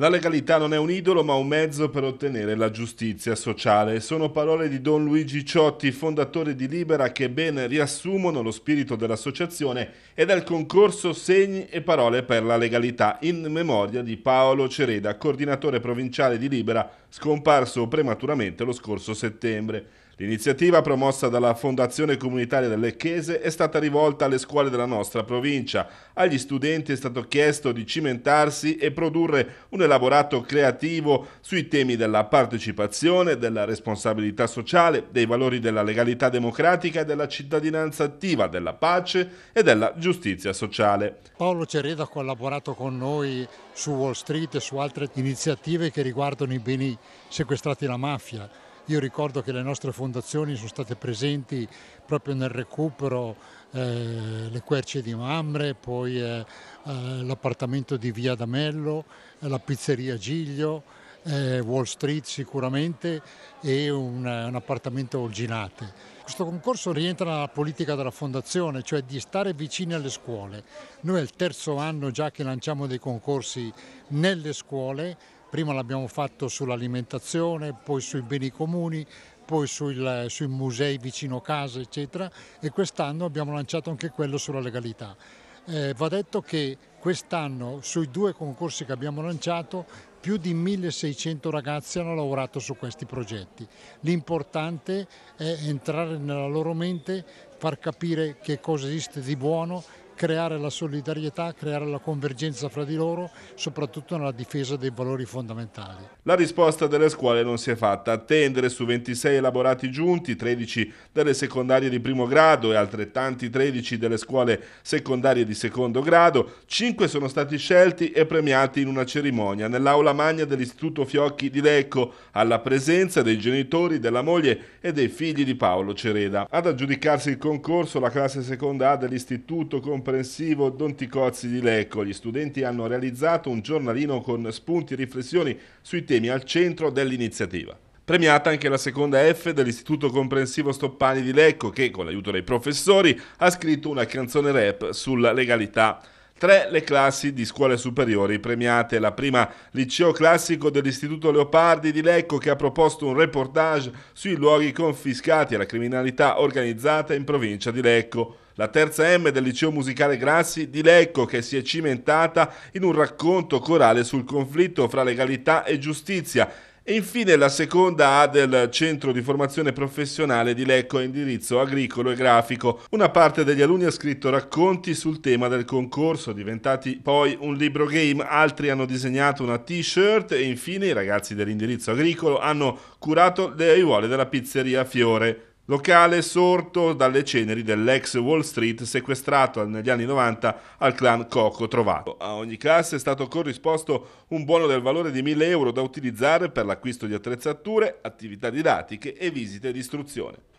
La legalità non è un idolo ma un mezzo per ottenere la giustizia sociale. Sono parole di Don Luigi Ciotti, fondatore di Libera, che ben riassumono lo spirito dell'associazione e del concorso Segni e Parole per la Legalità in memoria di Paolo Cereda, coordinatore provinciale di Libera, scomparso prematuramente lo scorso settembre. L'iniziativa promossa dalla Fondazione Comunitaria delle Chiese è stata rivolta alle scuole della nostra provincia. Agli studenti è stato chiesto di cimentarsi e produrre un elaborato creativo sui temi della partecipazione, della responsabilità sociale, dei valori della legalità democratica e della cittadinanza attiva, della pace e della giustizia sociale. Paolo Cereda ha collaborato con noi su Wall Street e su altre iniziative che riguardano i beni sequestrati dalla mafia io ricordo che le nostre fondazioni sono state presenti proprio nel recupero eh, le querce di Mamre, poi eh, eh, l'appartamento di Via D'Amello, la pizzeria Giglio, eh, Wall Street sicuramente e un, un appartamento a Olginate. Questo concorso rientra nella politica della fondazione, cioè di stare vicini alle scuole. Noi è il terzo anno già che lanciamo dei concorsi nelle scuole, prima l'abbiamo fatto sull'alimentazione, poi sui beni comuni, poi sul, sui musei vicino casa, eccetera, e quest'anno abbiamo lanciato anche quello sulla legalità. Eh, va detto che quest'anno sui due concorsi che abbiamo lanciato più di 1600 ragazzi hanno lavorato su questi progetti. L'importante è entrare nella loro mente, far capire che cosa esiste di buono creare la solidarietà, creare la convergenza fra di loro, soprattutto nella difesa dei valori fondamentali. La risposta delle scuole non si è fatta attendere su 26 elaborati giunti, 13 delle secondarie di primo grado e altrettanti 13 delle scuole secondarie di secondo grado, 5 sono stati scelti e premiati in una cerimonia nell'aula magna dell'Istituto Fiocchi di Lecco, alla presenza dei genitori, della moglie e dei figli di Paolo Cereda. Ad aggiudicarsi il concorso la classe seconda A dell'istituto con comprensivo Don Ticozzi di Lecco. Gli studenti hanno realizzato un giornalino con spunti e riflessioni sui temi al centro dell'iniziativa. Premiata anche la seconda F dell'Istituto Comprensivo Stoppani di Lecco che, con l'aiuto dei professori, ha scritto una canzone rap sulla legalità. Tre le classi di scuole superiori premiate. La prima, liceo classico dell'Istituto Leopardi di Lecco, che ha proposto un reportage sui luoghi confiscati alla criminalità organizzata in provincia di Lecco la terza M del liceo musicale Grassi di Lecco che si è cimentata in un racconto corale sul conflitto fra legalità e giustizia e infine la seconda A del Centro di Formazione Professionale di Lecco a indirizzo agricolo e grafico. Una parte degli alunni ha scritto racconti sul tema del concorso, diventati poi un libro game, altri hanno disegnato una t-shirt e infine i ragazzi dell'indirizzo agricolo hanno curato le aiuole della pizzeria Fiore locale sorto dalle ceneri dell'ex Wall Street sequestrato negli anni 90 al clan Coco Trovato. A ogni classe è stato corrisposto un buono del valore di 1000 euro da utilizzare per l'acquisto di attrezzature, attività didattiche e visite di istruzione.